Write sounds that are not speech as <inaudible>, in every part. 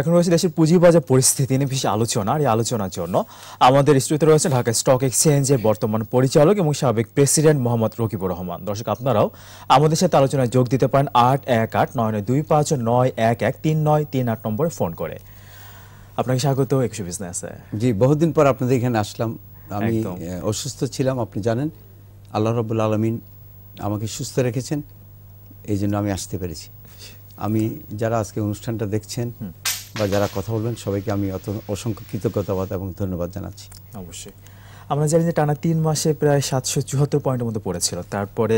এখন রয়েছে দেশের পুঁজিবাজার পরিস্থিতি নিয়ে বিশেষ আলোচনা আর এই আলোচনার জন্য আমাদের স্টুডিওতে রয়েছে ঢাকা স্টক এক্সচেঞ্জের বর্তমান পরিচালক এবং সাবেক প্রেসিডেন্ট মোহাম্মদ রকিবুর রহমান দর্শক আপনারাও আমাদের সাথে আলোচনায় যোগ দিতে পারেন আট এক আট নয় নয় দুই পাঁচ নয় এক এক তিন নয় তিন আট নম্বরে ফোন করে আপনাকে স্বাগত একশো বিজনেসে জি বহুদিন পর আপনাদের এখানে আসলাম আমি অসুস্থ ছিলাম আপনি জানেন আল্লাহ রবুল আলমিন আমাকে সুস্থ রেখেছেন এই জন্য আমি আসতে পেরেছি আমি যারা আজকে অনুষ্ঠানটা দেখছেন বা যারা কথা বলবেন সবাইকে আমি অত অসংখ্য কৃতজ্ঞতাবাদ এবং ধন্যবাদ জানাচ্ছি অবশ্যই আমরা জানি যে টানা তিন মাসে প্রায় সাতশো চুয়াত্তর পয়েন্টের মতো পড়েছিল তারপরে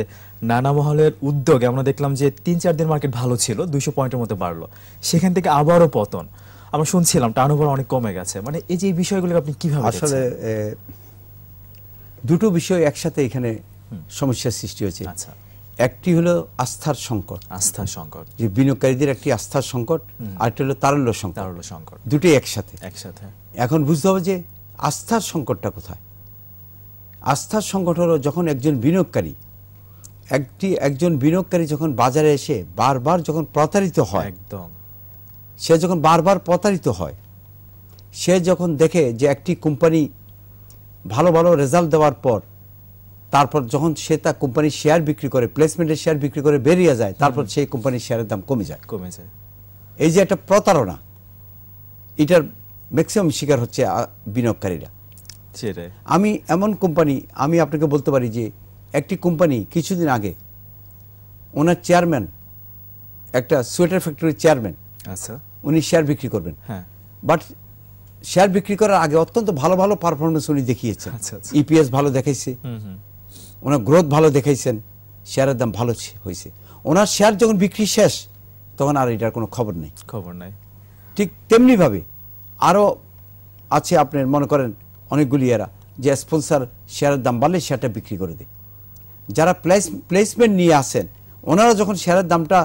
নানা মহলের উদ্যোগে আমরা দেখলাম যে তিন চার দিন মার্কেট ভালো ছিল দুইশো পয়েন্টের মতো বাড়লো সেখান থেকে আবারও পতন আমরা শুনছিলাম টান ওভার অনেক কমে গেছে মানে এই যে বিষয়গুলোকে আপনি কিভাবে আসলে দুটো বিষয় একসাথে এখানে সমস্যার সৃষ্টি হয়েছে আচ্ছা একটি হলো আস্থার সংকট আস্থার সংকট যে বিনিয়োগকারীদের একটি আস্থার সংকট আরেকটি হলো তারল্য সংকট তারল্য সংকট দুটোই একসাথে একসাথে এখন বুঝতে হবে যে আস্থার সংকটটা কোথায় আস্থার সংকট হলো যখন একজন বিনিয়োগকারী একটি একজন বিনিয়োগকারী যখন বাজারে এসে বারবার যখন প্রতারিত হয় একদম সে যখন বারবার প্রতারিত হয় সে যখন দেখে যে একটি কোম্পানি ভালো ভালো রেজাল্ট দেওয়ার পর তারপর যখন সে তার কোম্পানির শেয়ার বিক্রি করে প্লেসমেন্টের শেয়ার বিক্রি করে বেরিয়ে যায় তারপর সেই কোম্পানির শেয়ারের দাম কমে যায় কমে যায় এই যে একটা প্রতারণা এটার ম্যাক্সিমাম শিকার হচ্ছে বিনিয়োগকারীরা আমি এমন কোম্পানি আমি আপনাকে বলতে পারি যে একটি কোম্পানি কিছুদিন আগে ওনার চেয়ারম্যান একটা সোয়েটার ফ্যাক্টরির চেয়ারম্যান আচ্ছা উনি শেয়ার বিক্রি করবেন হ্যাঁ বাট শেয়ার বিক্রি করার আগে অত্যন্ত ভালো ভালো পারফরমেন্স উনি দেখিয়েছেন ইপিএস আচ্ছা, আচ্ছা। e ভালো দেখাইছে ওনার গ্রোথ ভালো দেখাইছেন শেয়ারের দাম ভালো হয়েছে ওনার শেয়ার যখন বিক্রি শেষ তখন আর এটার কোনো খবর নেই খবর নাই ঠিক তেমনিভাবে আরও আছে আপনার মনে করেন অনেকগুলি এরা যে স্পন্সার শেয়ারের দাম বাড়লে শেয়ারটা বিক্রি করে দেয় যারা প্লেস প্লেসমেন্ট নিয়ে আসেন ওনারা যখন শেয়ারের দামটা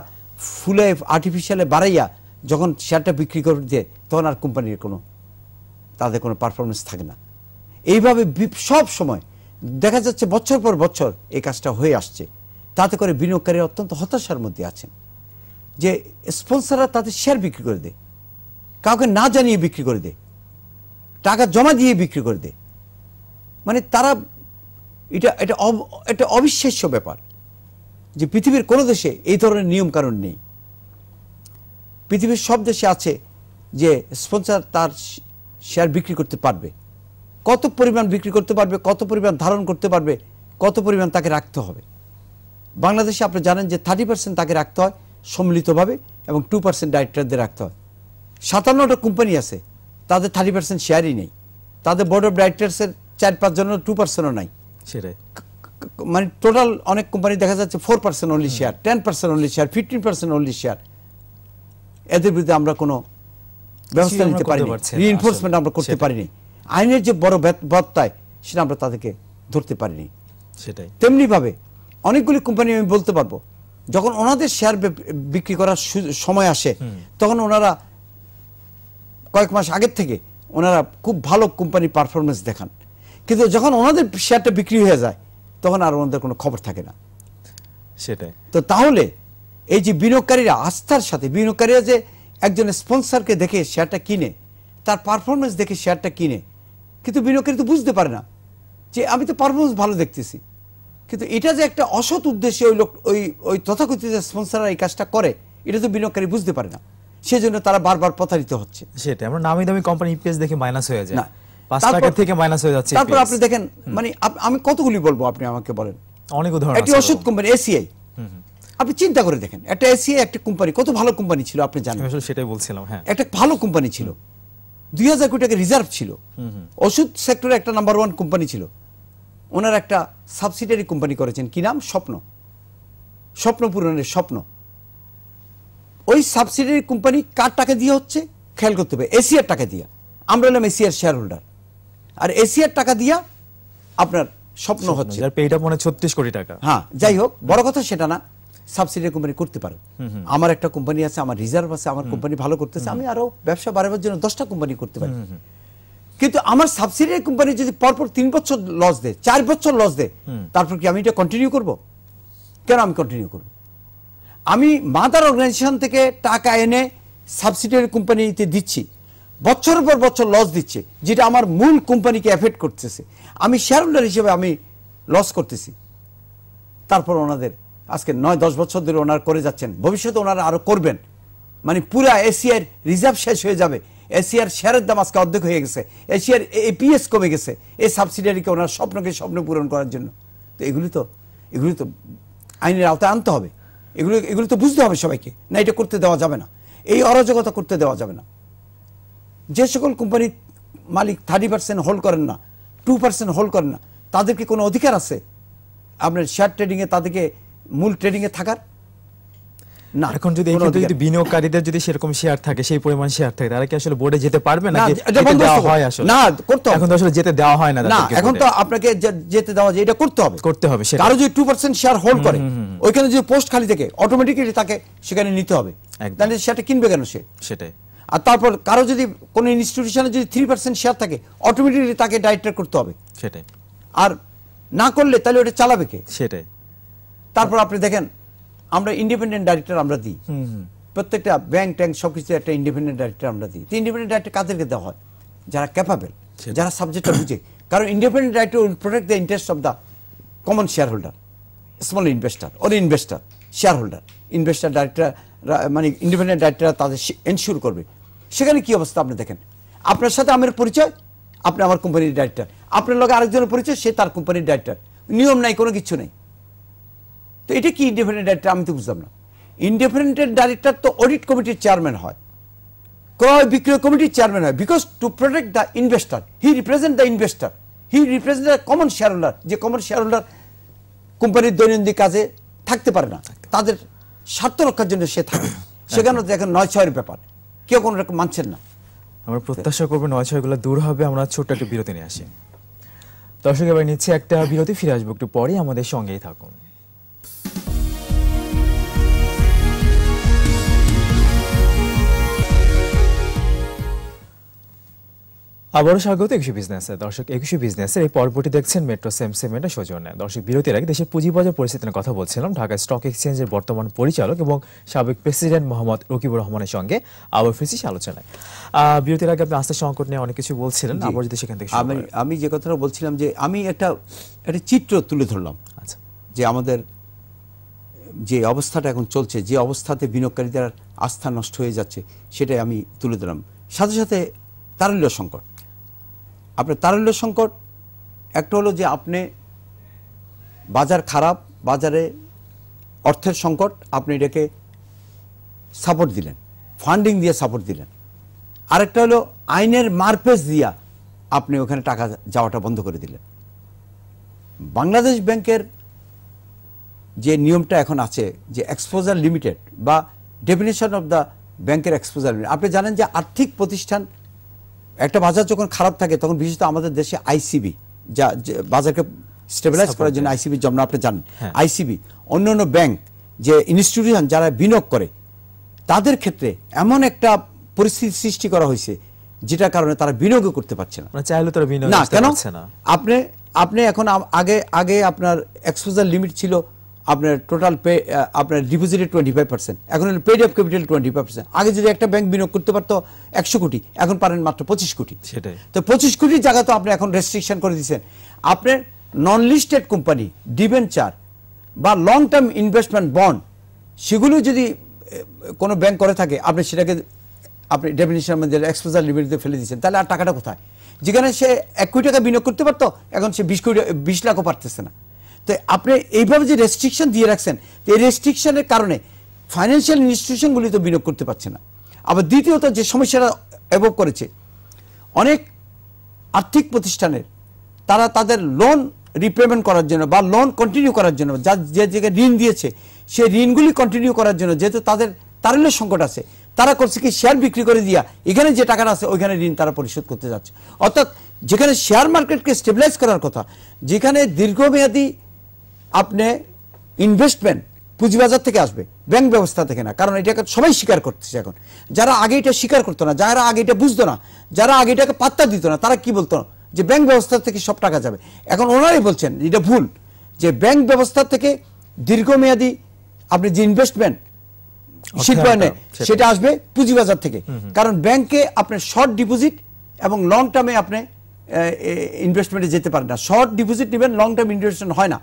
ফুলে আর্টিফিশিয়ালে বাড়াইয়া যখন শেয়ারটা বিক্রি করে দেয় তখন আর কোম্পানির কোনো তাদের কোনো পারফরমেন্স থাকে না এইভাবে সব সময় দেখা যাচ্ছে বছর পর বছর এই কাজটা হয়ে আসছে তাতে করে বিনিয়োগকারী অত্যন্ত হতাশার মধ্যে আছেন যে স্পন্সাররা তাদের শেয়ার বিক্রি করে দেয় কাউকে না জানিয়ে বিক্রি করে দেয় টাকা জমা দিয়ে বিক্রি করে দেয় মানে তারা এটা এটা এটা অবিশ্বাস্য ব্যাপার যে পৃথিবীর কোনো দেশে এই ধরনের নিয়ম কারণ নেই পৃথিবীর সব দেশে আছে যে স্পন্সার তার শেয়ার বিক্রি করতে পারবে কত পরিমাণ বিক্রি করতে পারবে কত পরিমাণ ধারণ করতে পারবে কত পরিমাণ তাকে রাখতে হবে বাংলাদেশে আপনি জানেন যে থার্টি পার্সেন্ট তাকে রাখতে হয় সম্মিলিতভাবে এবং টু পার্সেন্ট ডাইরেক্টরদের রাখতে হয় সাতান্নটা কোম্পানি আছে তাদের থার্টি পার্সেন্ট শেয়ারই নেই তাদের বোর্ড অফ ডাইরেক্টার্সের চার পাঁচজনের টু পার্সেন্টও নাই সেটাই মানে টোটাল অনেক কোম্পানি দেখা যাচ্ছে four percent only share ten percent only share fifteen percent only share এদের বিরুদ্ধে আমরা কোনো ব্যবস্থা নিতে পারিনি রিএনফোর্সমেন্ট আমরা করতে পারিনি আইনের যে বড় বত্তায় সেটা আমরা তাদেরকে ধরতে পারিনি সেটাই তেমনিভাবে অনেকগুলি কোম্পানি আমি বলতে পারবো যখন ওনাদের শেয়ার বিক্রি করার সময় আসে তখন ওনারা কয়েক মাস আগের থেকে ওনারা খুব ভালো কোম্পানি পারফরমেন্স দেখান কিন্তু যখন ওনাদের শেয়ারটা বিক্রি হয়ে যায় তখন আর ওনাদের কোনো খবর থাকে না সেটাই তো তাহলে এই যে বিনিয়োগকারীরা আস্থার সাথে বিনিয়োগকারীরা যে একজন স্পন্সারকে দেখে শেয়ারটা কিনে তার পারফরমেন্স দেখে শেয়ারটা কিনে কিন্তু বিনিয়োগকারী তো বুঝতে পারে না যে আমি তো পারফরমেন্স ভালো দেখতেছি কিন্তু এটা যে একটা অসৎ উদ্দেশ্যে ওই লোক ওই ওই তথাকথিত স্পন্সাররা এই কাজটা করে এটা তো বিনিয়োগকারী বুঝতে পারে না সেজন্য তারা বারবার প্রতারিত হচ্ছে সেটা আমরা নামি দামি কোম্পানি ইপিএস দেখে মাইনাস হয়ে যায় না একটা ভালো কোম্পানি ছিল দুই হাজার কোটি টাকা রিজার্ভ ছিল ওষুধ সেক্টরে একটা নাম্বার ওয়ান কোম্পানি ছিল ওনার একটা সাবসিডিয়ারি কোম্পানি করেছেন কি নাম স্বপ্ন স্বপ্ন পূরণের স্বপ্ন ওই সাবসিডিয়ারি কোম্পানি কার টাকা দিয়ে হচ্ছে খেয়াল করতে হবে এশিয়ার টাকা দিয়া আমরা হলাম এশিয়ার শেয়ার হোল্ডার আর এশিয়ার টাকা দিয়া আপনার স্বপ্ন হচ্ছে এটা মনে ছত্রিশ কোটি টাকা হ্যাঁ যাই হোক বড় কথা সেটা না সাবসিডি কোম্পানি করতে পারো আমার একটা কোম্পানি আছে আমার রিজার্ভ আছে আমার কোম্পানি ভালো করতেছে আমি আরো ব্যবসা বাড়াবার জন্য দশটা কোম্পানি করতে পারি কিন্তু আমার সাবসিডি কোম্পানি যদি পরপর তিন বছর লস দেয় চার বছর লস দেয় তারপর কি আমি এটা কন্টিনিউ করব কেন আমি কন্টিনিউ করব আমি মাদার অর্গানাইজেশন থেকে টাকা এনে সাবসিডিয়ারি কোম্পানিতে দিচ্ছি বছর পর বছর লস দিচ্ছে যেটা আমার মূল কোম্পানিকে এফেক্ট করতেছে আমি শেয়ার হোল্ডার হিসেবে আমি লস করতেছি তারপর ওনাদের আজকে নয় দশ বছর ধরে ওনারা করে যাচ্ছেন ভবিষ্যতে ওনারা আরও করবেন মানে পুরা এশিয়ার রিজার্ভ শেষ হয়ে যাবে এশিয়ার শেয়ারের দাম আজকে অর্ধেক হয়ে গেছে এশিয়ার এপিএস কমে গেছে এই সাবসিডিয়ারিকে ওনার স্বপ্নকে স্বপ্ন পূরণ করার জন্য তো এগুলি তো এগুলি তো আইনের আওতায় আনতে হবে এগুলো এগুলি তো বুঝতে হবে সবাইকে না এটা করতে দেওয়া যাবে না এই অরাজকতা করতে দেওয়া যাবে না যে সকল কোম্পানি মালিক থার্টি পার্সেন্ট হোল্ড করেন না টু পার্সেন্ট হোল্ড করেন না তাদেরকে কোনো অধিকার আছে আপনার শেয়ার ট্রেডিংয়ে তাদেরকে মূল এ থাকার না এখন যদি যদি বিনিয়োগকারীদের যদি সেরকম শেয়ার থাকে সেই পরিমাণ শেয়ার থাকে তারা কি আসলে বোর্ডে যেতে পারবে না আচ্ছা, হয় আসলে না করতে এখন তো আসলে যেতে দেওয়া হয় না না এখন তো আপনাকে যেতে দেওয়া যায় এটা করতে হবে করতে হবে সেটা কারো যদি 2% শেয়ার হোল্ড করে ওইখানে যদি পোস্ট খালি থাকে অটোমেটিক্যালি তাকে সেখানে নিতে হবে তাহলে সেটা কিনবে কেন সে সেটাই আর তারপর কারো যদি কোনো ইনস্টিটিউশনে যদি 3% শেয়ার থাকে অটোমেটিক্যালি তাকে ডাইরেক্টর করতে হবে সেটাই আর না করলে তাহলে ওটা চালাবে কে সেটাই তারপর আপনি দেখেন আমরা ইন্ডিপেন্ডেন্ট ডাইরেক্টর আমরা দিই প্রত্যেকটা ব্যাংক ট্যাঙ্ক সবকিছু একটা ইন্ডিপেন্ডেন্ট ডাইরেক্টর আমরা দিই ইন্ডিপেন্ডেন্ট ডাইরেক্টর কাদেরকে দেওয়া হয় যারা ক্যাপাবেল যারা সাবজেক্টটা বুঝে কারণ independent director will protect the interest of the common shareholder small investor or investor shareholder investor director মানে ইন্ডিপেন্ডেন্ট ডাইরেক্টর তাদের এনশিওর করবে সেখানে কি অবস্থা আপনি দেখেন আপনার সাথে আমার পরিচয় আপনি আমার কোম্পানির ডাইরেক্টর আপনার লগে আরেকজনের পরিচয় সে তার কোম্পানির ডাইরেক্টর নিয়ম নাই কোনো কিছু নেই তো এটা কি ইন্ডিপেন্ডেন্ট ডাইরেক্টর আমি তো বুঝলাম না ইন্ডিপেন্ডেন্ট ডাইরেক্টর তো অডিট কমিটির চেয়ারম্যান হয় ক্রয় বিক্রয় কমিটির চেয়ারম্যান হয় because to protect the investor he represent the investor he represent the common shareholder যে কমন শেয়ার হোল্ডার কোম্পানির দৈনন্দিন কাজে থাকতে পারে না তাদের স্বার্থ রক্ষার জন্য সে থাকে <coughs> সেখানে দেখেন নয় ছয়ের ব্যাপার কেউ কোনো রকম মানছেন না আমরা প্রত্যাশা করবো নয় ছয়গুলো দূর হবে আমরা ছোট্ট একটা বিরতি নিয়ে আসি দর্শক এবার নিচ্ছে একটা বিরতি ফিরে আসবো একটু পরে আমাদের সঙ্গেই থাকুন আবারও স্বাগত একুশে বিজনেসে দর্শক একুশে বিজনেসের এই পর্বটি দেখছেন মেট্রো সেম সেমেন্টের সৌজন্যে দর্শক বিরতির আগে দেশের পুঁজিবাজার পরিস্থিতির কথা বলছিলাম ঢাকা স্টক এক্সচেঞ্জের বর্তমান পরিচালক এবং সাবেক প্রেসিডেন্ট মোহাম্মদ রকিবুর রহমানের সঙ্গে আবার ফিরছি আলোচনায় বিরতির আগে আপনি আস্থা সংকট নিয়ে অনেক কিছু বলছিলেন আবার যদি সেখান থেকে আমি আমি যে কথাটা বলছিলাম যে আমি একটা একটা চিত্র তুলে ধরলাম আচ্ছা যে আমাদের যে অবস্থাটা এখন চলছে যে অবস্থাতে বিনিয়োগকারীদের আস্থা নষ্ট হয়ে যাচ্ছে সেটাই আমি তুলে ধরলাম সাথে সাথে তারল্য সংকট আপনার তারল্য সংকট একটা হলো যে আপনি বাজার খারাপ বাজারে অর্থের সংকট আপনি এটাকে সাপোর্ট দিলেন ফান্ডিং দিয়ে সাপোর্ট দিলেন আরেকটা হলো আইনের মারপেস দিয়া আপনি ওখানে টাকা যাওয়াটা বন্ধ করে দিলেন বাংলাদেশ ব্যাংকের যে নিয়মটা এখন আছে যে এক্সপোজার লিমিটেড বা ডেফিনেশন অফ দ্য ব্যাংকের এক্সপোজার আপনি জানেন যে আর্থিক প্রতিষ্ঠান একটা বাজার যখন খারাপ থাকে তখন বিশেষত আমাদের দেশে আইসিবি যা বাজারকে স্টেবিলাইজ করার জন্য আইসিবির জন্য আপনি জানেন আইসিবি হ্যাঁ। অন্য অন্য ব্যাংক যে ইনস্টিটিউশন যারা বিনিয়োগ করে তাদের ক্ষেত্রে এমন একটা পরিস্থিতি সৃষ্টি করা হয়েছে যেটার কারণে তারা বিনিয়োগও করতে পারছে না মানে চাইলে তারা বিনিয়োগ না কেন আপনি আপনি এখন আগে আগে আপনার এক্সপোজার লিমিট ছিল আপনার টোটাল পে আপনার ডিপোজিটে টোয়েন্টি ফাইভ পার্সেন্ট এখন paid off capital twenty five percent আগে যদি একটা ব্যাংক বিনিয়োগ করতে পারতো একশো কোটি এখন পারেন মাত্র পঁচিশ কোটি সেটাই তো পঁচিশ কোটির জায়গা তো আপনি এখন রেস্ট্রিকশন করে দিচ্ছেন আপনার নন লিস্টেড কোম্পানি ডিভেঞ্চার বা লং টার্ম ইনভেস্টমেন্ট বন্ড সেগুলো যদি কোনো ব্যাংক করে থাকে আপনি সেটাকে আপনি ডেফিনেশন মধ্যে এক্সপোজার লিমিটে ফেলে দিচ্ছেন তাহলে আর টাকাটা কোথায় যেখানে সে এক কোটি টাকা বিনিয়োগ করতে পারতো এখন সে বিশ কোটি বিশ লাখও পারতেছে না তো আপনি এইভাবে যে রেস্ট্রিকশন দিয়ে রাখছেন এই রেস্ট্রিকশনের কারণে ফাইন্যান্সিয়াল ইনস্টিটিউশনগুলি তো বিনিয়োগ করতে পারছে না আবার দ্বিতীয়ত যে সমস্যাটা অ্যাভোভ করেছে অনেক আর্থিক প্রতিষ্ঠানের তারা তাদের লোন রিপেমেন্ট করার জন্য বা লোন কন্টিনিউ করার জন্য যা যে জায়গায় ঋণ দিয়েছে সেই ঋণগুলি কন্টিনিউ করার জন্য যেহেতু তাদের তারল্য সংকট আছে তারা করছে কি শেয়ার বিক্রি করে দিয়া এখানে যে টাকাটা আছে ওইখানে ঋণ তারা পরিশোধ করতে যাচ্ছে অর্থাৎ যেখানে শেয়ার মার্কেটকে স্টেবিলাইজ করার কথা যেখানে দীর্ঘমেয়াদী আপনি ইনভেস্টমেন্ট পুঁজিবাজার থেকে আসবে ব্যাংক ব্যবস্থা থেকে না কারণ এটাকে সবাই স্বীকার করতেছে এখন যারা আগে এটা স্বীকার করতো না যারা আগে এটা বুঝতো না যারা আগে এটাকে পাত্তা দিত না তারা কি বলতো যে ব্যাংক ব্যবস্থা থেকে সব টাকা যাবে এখন ওনারাই বলছেন এটা ভুল যে ব্যাংক ব্যবস্থা থেকে দীর্ঘমেয়াদী আপনি যে ইনভেস্টমেন্ট শিল্পায়নে সেটা আসবে পুঁজিবাজার থেকে কারণ ব্যাংকে আপনার শর্ট ডিপোজিট এবং লং টার্মে আপনি ইনভেস্টমেন্টে যেতে পারেন না শর্ট ডিপোজিট নেবেন লং টার্ম ইনভেস্টমেন্ট হয় না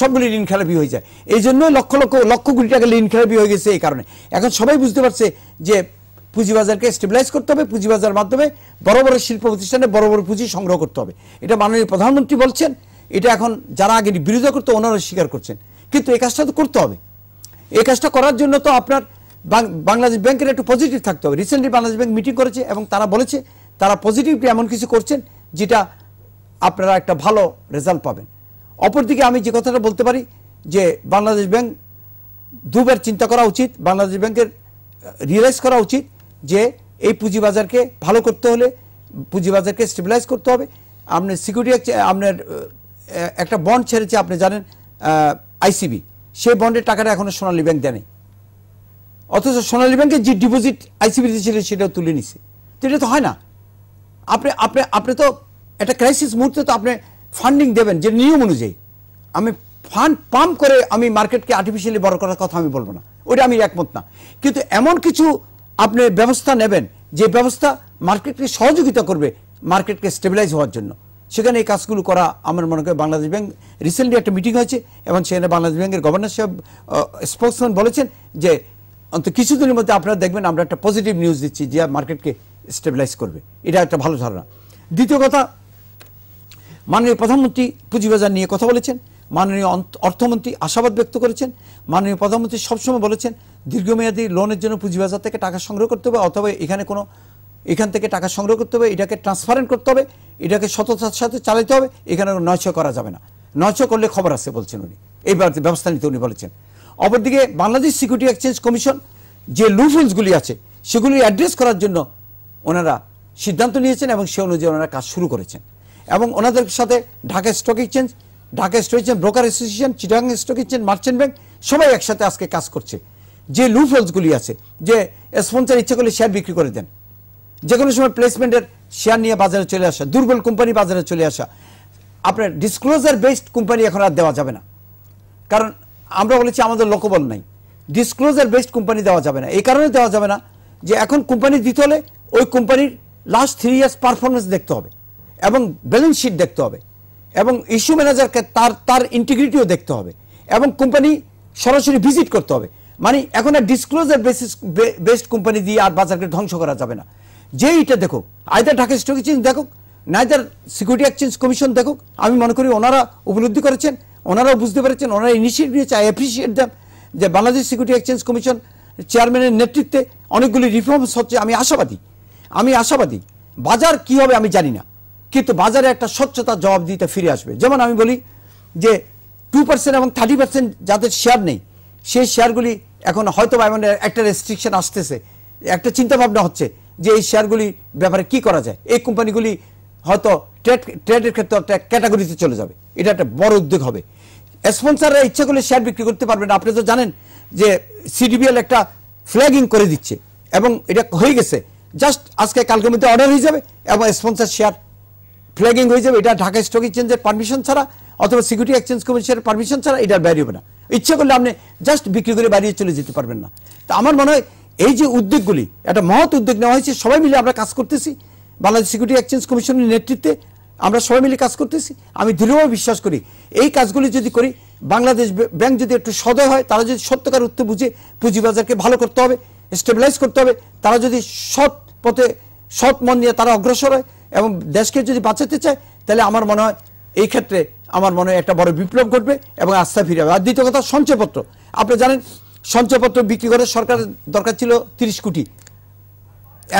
সবগুলি ঋণ খেলাপি হয়ে যায় এই জন্য লক্ষ লক্ষ লক্ষ কোটি টাকা ঋণ খেলাপি হয়ে গেছে এই কারণে এখন সবাই বুঝতে পারছে যে পুঁজিবাজারকে স্টেবিলাইজ করতে হবে পুঁজিবাজার মাধ্যমে বড় বড় শিল্প প্রতিষ্ঠানে বড় বড় পুঁজি সংগ্রহ করতে হবে এটা মাননীয় প্রধানমন্ত্রী বলছেন এটা এখন যারা আগে বিরোধী করতো ওনারা স্বীকার করছেন কিন্তু এই কাজটা তো করতে হবে এই কাজটা করার জন্য তো আপনার বাংলাদেশ ব্যাংকের একটু পজিটিভ থাকতে হবে রিসেন্টলি বাংলাদেশ ব্যাংক মিটিং করেছে এবং তারা বলেছে তারা পজিটিভলি এমন কিছু করছেন যেটা আপনারা একটা ভালো রেজাল্ট পাবেন অপরদিকে আমি যে কথাটা বলতে পারি যে বাংলাদেশ ব্যাংক দুবার চিন্তা করা উচিত বাংলাদেশ ব্যাংকের রিয়েলাইজ করা উচিত যে এই পুঁজিবাজারকে ভালো করতে হলে পুঁজিবাজারকে স্টেবিলাইজ করতে হবে আপনি সিকিউরিটি আপনার একটা বন্ড ছেড়েছে আপনি জানেন আইসিবি সেই বন্ডের টাকাটা এখনও সোনালী ব্যাংক দেয় অথচ সোনালী ব্যাংকের যে ডিপোজিট আইসিবি দিয়েছিল সেটাও তুলে নিছে তো এটা তো হয় না আপনি আপনি আপনি তো একটা ক্রাইসিস মুহূর্তে তো আপনি ফান্ডিং দেবেন যে নিয়ম অনুযায়ী আমি ফান্ড পাম্প করে আমি মার্কেটকে আর্টিফিশিয়ালি বড় করার কথা আমি বলবো না ওইটা আমি একমত না কিন্তু এমন কিছু আপনি ব্যবস্থা নেবেন যে ব্যবস্থা মার্কেটকে সহযোগিতা করবে মার্কেটকে স্টেবিলাইজ হওয়ার জন্য সেখানে এই কাজগুলো করা আমার মনে করি বাংলাদেশ ব্যাংক রিসেন্টলি একটা মিটিং হয়েছে এবং সেখানে বাংলাদেশ ব্যাংকের গভর্নর সাহেব স্পোক্সম্যান বলেছেন যে অন্ত কিছুদিনের মধ্যে আপনারা দেখবেন আমরা একটা পজিটিভ নিউজ দিচ্ছি যে মার্কেটকে স্টেবিলাইজ করবে এটা একটা ভালো ধারণা দ্বিতীয় কথা মাননীয় প্রধানমন্ত্রী পুঁজিবাজার নিয়ে কথা বলেছেন মাননীয় অর্থমন্ত্রী আশাবাদ ব্যক্ত করেছেন মাননীয় প্রধানমন্ত্রী সবসময় বলেছেন দীর্ঘমেয়াদী লোনের জন্য পুঁজিবাজার থেকে টাকা সংগ্রহ করতে হবে অথবা এখানে কোনো এখান থেকে টাকা সংগ্রহ করতে হবে এটাকে ট্রান্সপারেন্ট করতে হবে এটাকে সততার সাথে চালাতে হবে এখানে নয় করা যাবে না নয় করলে খবর আসে বলছেন উনি এই ব্যবস্থা নিতে উনি বলেছেন অপরদিকে বাংলাদেশ সিকিউরিটি এক্সচেঞ্জ কমিশন যে লুফুলসগুলি আছে সেগুলি অ্যাড্রেস করার জন্য ওনারা সিদ্ধান্ত নিয়েছেন এবং সে অনুযায়ী ওনারা কাজ শুরু করেছেন এবং ওনাদের সাথে Dhaka stock exchange Dhaka stock exchange broker association Chittagong stock exchange merchant bank সবাই একসাথে আজকে কাজ করছে যে লুফলসগুলি আছে যে স্পন্সার ইচ্ছা করলে শেয়ার বিক্রি করে দেন যে কোনো সময় প্লেসমেন্টের শেয়ার নিয়ে বাজারে চলে আসা দুর্বল কোম্পানি বাজারে চলে আসা আপনার ডিসক্লোজার বেসড কোম্পানি এখন আর দেওয়া যাবে না কারণ আমরা বলেছি আমাদের লোকবল নাই ডিসক্লোজার বেসড কোম্পানি দেওয়া যাবে না এই কারণে দেওয়া যাবে না যে এখন কোম্পানি দিতে হলে ওই কোম্পানির লাস্ট থ্রি ইয়ার্স পারফরমেন্স দেখতে হবে এবং ব্যালেন্স শিট দেখতে হবে এবং ইস্যু ম্যানেজারকে তার তার ইন্টিগ্রিটিও দেখতে হবে এবং কোম্পানি সরাসরি ভিজিট করতে হবে মানে এখন আর ডিসক্লোজার বেসিস বেস্ট কোম্পানি দিয়ে আর বাজারকে ধ্বংস করা যাবে না যে এটা দেখো আয়দার ঢাকা স্টক এক্সচেঞ্জ দেখুক নাইদার সিকিউরিটি এক্সচেঞ্জ কমিশন দেখুক আমি মনে করি ওনারা উপলব্ধি করেছেন ওনারাও বুঝতে পেরেছেন ওনারা ইনিশিয়েটিভ নিয়েছে আই অ্যাপ্রিসিয়েট দ্যাম যে বাংলাদেশ সিকিউরিটি এক্সচেঞ্জ কমিশন চেয়ারম্যানের নেতৃত্বে অনেকগুলি রিফর্মস হচ্ছে আমি আশাবাদী আমি আশাবাদী বাজার কি হবে আমি জানি না কিন্তু বাজারে একটা স্বচ্ছতা জবাব দিতে ফিরে আসবে যেমন আমি বলি যে টু পার্সেন্ট এবং থার্টি পার্সেন্ট যাদের শেয়ার নেই সেই শেয়ারগুলি এখন হয়তো বা এমন একটা রেস্ট্রিকশন আসতেছে একটা চিন্তাভাবনা হচ্ছে যে এই শেয়ারগুলি ব্যাপারে কি করা যায় এই কোম্পানিগুলি হয়তো ট্রেড ট্রেডের ক্ষেত্রে একটা ক্যাটাগরিতে চলে যাবে এটা একটা বড় উদ্যোগ হবে স্পন্সাররা ইচ্ছা করলে শেয়ার বিক্রি করতে পারবে না আপনি তো জানেন যে সিডিবিএল একটা ফ্ল্যাগিং করে দিচ্ছে এবং এটা হয়ে গেছে জাস্ট আজকে কালকের মধ্যে অর্ডার হয়ে যাবে এবং স্পন্সার শেয়ার ফ্ল্যাগিং হয়ে যাবে এটা ঢাকা স্টক এক্সচেঞ্জের পারমিশন ছাড়া অথবা সিকিউরিটি এক্সচেঞ্জ কমিশনের পারমিশন ছাড়া এটা বাইরে হবে না ইচ্ছা করলে আপনি জাস্ট বিক্রি করে বাড়িয়ে চলে যেতে পারবেন না তা আমার মনে হয় এই যে উদ্যোগগুলি একটা মহৎ উদ্যোগ নেওয়া হয়েছে সবাই মিলে আমরা কাজ করতেছি বাংলাদেশ সিকিউরিটি এক্সচেঞ্জ কমিশনের নেতৃত্বে আমরা সবাই মিলে কাজ করতেছি আমি দৃঢ়ভাবে বিশ্বাস করি এই কাজগুলি যদি করি বাংলাদেশ ব্যাংক যদি একটু সদয় হয় তারা যদি সত্যকার উত্তর বুঝে পুঁজিবাজারকে ভালো করতে হবে স্টেবিলাইজ করতে হবে তারা যদি সৎ পথে সৎ মন নিয়ে তারা অগ্রসর হয় এবং দেশকে যদি বাঁচাতে চায় তাহলে আমার মনে হয় এই ক্ষেত্রে আমার মনে হয় একটা বড় বিপ্লব ঘটবে এবং আস্থা ফিরে হবে আর দ্বিতীয় কথা সঞ্চয়পত্র আপনি জানেন সঞ্চয়পত্র বিক্রি করে সরকারের দরকার ছিল তিরিশ কোটি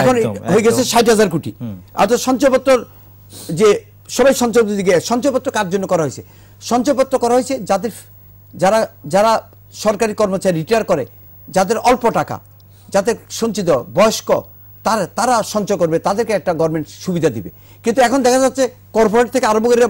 এখন হয়ে গেছে ষাট হাজার কোটি আর সঞ্চয়পত্র যে সবাই সঞ্চয়পত্র দিকে সঞ্চয়পত্র কার জন্য করা হয়েছে সঞ্চয়পত্র করা হয়েছে যাদের যারা যারা সরকারি কর্মচারী রিটায়ার করে যাদের অল্প টাকা যাদের সঞ্চিত বয়স্ক তারা তারা সঞ্চয় করবে তাদেরকে একটা গভর্নমেন্ট সুবিধা দিবে কিন্তু এখন দেখা যাচ্ছে কর্পোরেট থেকে আরম্ভ করে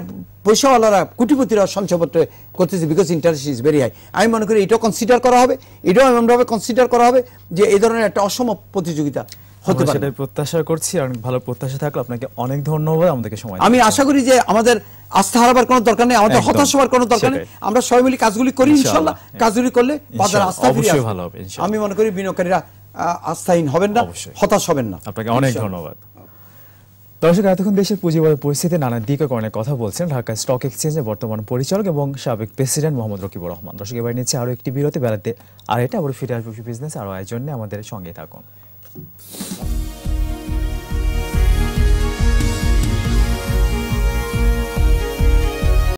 পয়সাওয়ালারা কুটিপতিরা সঞ্চয়পত্র করতেছে because interest is very high আমি মনে করি এটাও কনসিডার করা হবে এটাও এমনভাবে কনসিডার করা হবে যে এই ধরনের একটা অসম প্রতিযোগিতা হতে পারে প্রত্যাশা করছি অনেক ভালো প্রত্যাশা থাকলো আপনাকে অনেক ধন্যবাদ আমাদেরকে সময় আমি আশা করি যে আমাদের আস্থা হারাবার কোনো দরকার নেই আমাদের হতাশ হওয়ার কোনো দরকার নেই আমরা সবাই মিলে কাজগুলি করি ইনশাল্লাহ কাজগুলি করলে বাজার আস্থা ফিরে আসবে আমি মনে করি বিনিয়োগকারীরা আস্থাহীন হবেন না হতাশ হবেন না আপনাকে অনেক ধন্যবাদ দর্শক এতক্ষণ দেশের পুঁজিবাজার পরিস্থিতি নানা দিকে কারণে কথা বলছেন ঢাকা স্টক এক্সচেঞ্জের বর্তমান পরিচালক এবং সাবেক প্রেসিডেন্ট মোহাম্মদ রকিবুর রহমান দর্শক এবার নিচ্ছে আরও একটি বিরতি বেড়াতে আর এটা আবার ফিরে আসবে বিজনেস আরও আয়োজনে আমাদের সঙ্গে থাকুন